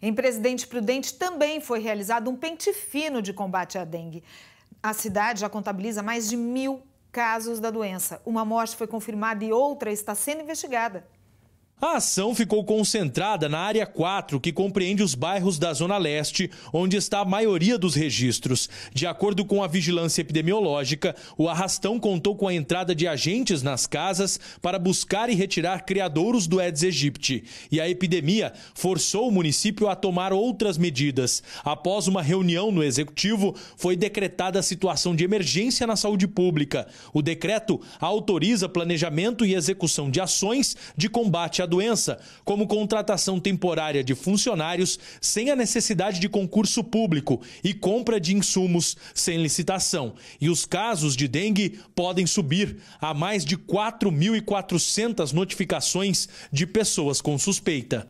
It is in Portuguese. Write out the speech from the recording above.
Em Presidente Prudente também foi realizado um pente fino de combate à dengue. A cidade já contabiliza mais de mil casos da doença. Uma morte foi confirmada e outra está sendo investigada. A ação ficou concentrada na área 4, que compreende os bairros da Zona Leste, onde está a maioria dos registros. De acordo com a vigilância epidemiológica, o arrastão contou com a entrada de agentes nas casas para buscar e retirar criadouros do Aedes aegypti. E a epidemia forçou o município a tomar outras medidas. Após uma reunião no executivo, foi decretada a situação de emergência na saúde pública. O decreto autoriza planejamento e execução de ações de combate à a doença, como contratação temporária de funcionários sem a necessidade de concurso público e compra de insumos sem licitação. E os casos de dengue podem subir a mais de 4.400 notificações de pessoas com suspeita.